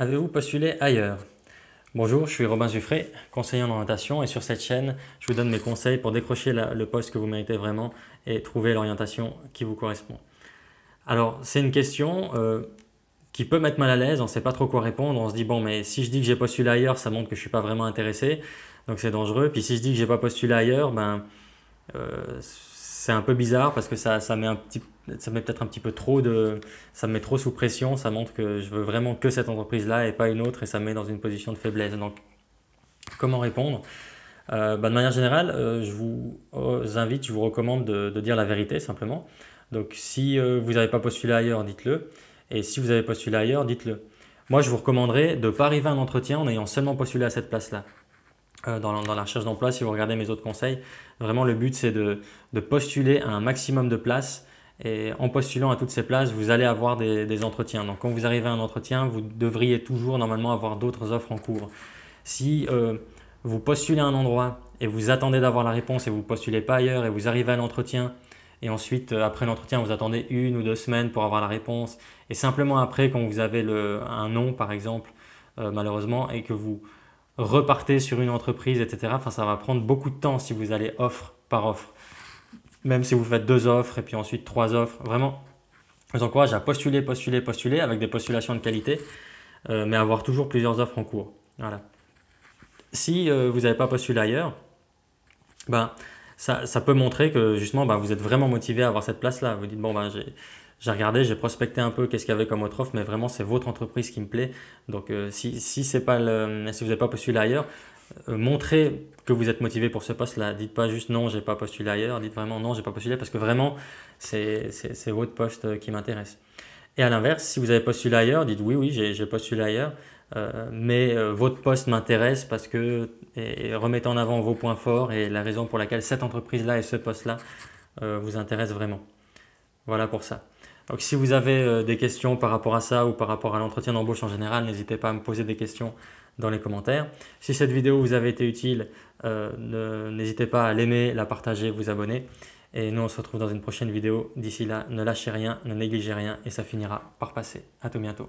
Avez-vous postulé ailleurs Bonjour, je suis Robin Zuffré, conseiller en orientation et sur cette chaîne, je vous donne mes conseils pour décrocher le poste que vous méritez vraiment et trouver l'orientation qui vous correspond. Alors, c'est une question euh, qui peut mettre mal à l'aise, on ne sait pas trop quoi répondre, on se dit bon, mais si je dis que j'ai postulé ailleurs, ça montre que je ne suis pas vraiment intéressé, donc c'est dangereux, puis si je dis que je n'ai pas postulé ailleurs, ben euh, c'est un peu bizarre parce que ça, ça met un petit ça met peut-être un petit peu trop de ça me met trop sous pression ça montre que je veux vraiment que cette entreprise là et pas une autre et ça me met dans une position de faiblesse donc comment répondre euh, bah, de manière générale euh, je vous invite je vous recommande de, dire la vérité simplement donc si vous n'avez pas postulé ailleurs dites-le et si vous avez postulé ailleurs dites-le moi je vous recommanderais de ne pas arriver à un entretien en ayant seulement postulé à cette place là euh, dans la, recherche d'emploi, si vous regardez mes autres conseils, vraiment le but c'est de, postuler à un maximum de places. Et en postulant à toutes ces places, vous allez avoir des, entretiens. Donc quand vous arrivez à un entretien, vous devriez toujours normalement avoir d'autres offres en cours. Si euh, vous postulez à un endroit et vous attendez d'avoir la réponse et vous postulez pas ailleurs et vous arrivez à l'entretien, et ensuite euh, après l'entretien vous attendez une ou deux semaines pour avoir la réponse, et simplement après quand vous avez le, un nom par exemple, malheureusement, et que vous repartez sur une entreprise, etc. Enfin, ça va prendre beaucoup de temps si vous allez offre par offre. Même si vous faites deux offres et puis ensuite trois offres. Vraiment, je vous encourage à postuler, postuler, postuler avec des postulations de qualité, euh, mais avoir toujours plusieurs offres en cours. Voilà. Si euh, vous n'avez pas postulé ailleurs, ben, ça, peut montrer que justement ben, vous êtes vraiment motivé à avoir cette place-là. Vous dites, bon, ben, j'ai regardé, j'ai prospecté un peu qu'est-ce qu'il y avait comme autre offre, mais vraiment c'est votre entreprise qui me plaît. Donc euh, si, si, c'est pas le, si vous n'avez pas postulé ailleurs, euh, montrez que vous êtes motivé pour ce poste-là. Dites pas juste non, j'ai pas postulé ailleurs. Dites vraiment non, j'ai pas postulé parce que vraiment c'est, votre poste euh, qui m'intéresse. Et à l'inverse, si vous avez postulé ailleurs, dites oui, oui, j'ai, postulé ailleurs, mais votre poste m'intéresse parce que et, remettez en avant vos points forts et la raison pour laquelle cette entreprise-là et ce poste-là vous intéressent vraiment. Voilà pour ça. Donc si vous avez euh, des questions par rapport à ça ou par rapport à l'entretien d'embauche en général, n'hésitez pas à me poser des questions dans les commentaires. Si cette vidéo vous avait été utile, euh, n'hésitez pas à l'aimer, la partager, vous abonner. Et nous, on se retrouve dans une prochaine vidéo. D'ici là, ne lâchez rien, ne négligez rien et ça finira par passer. À tout bientôt.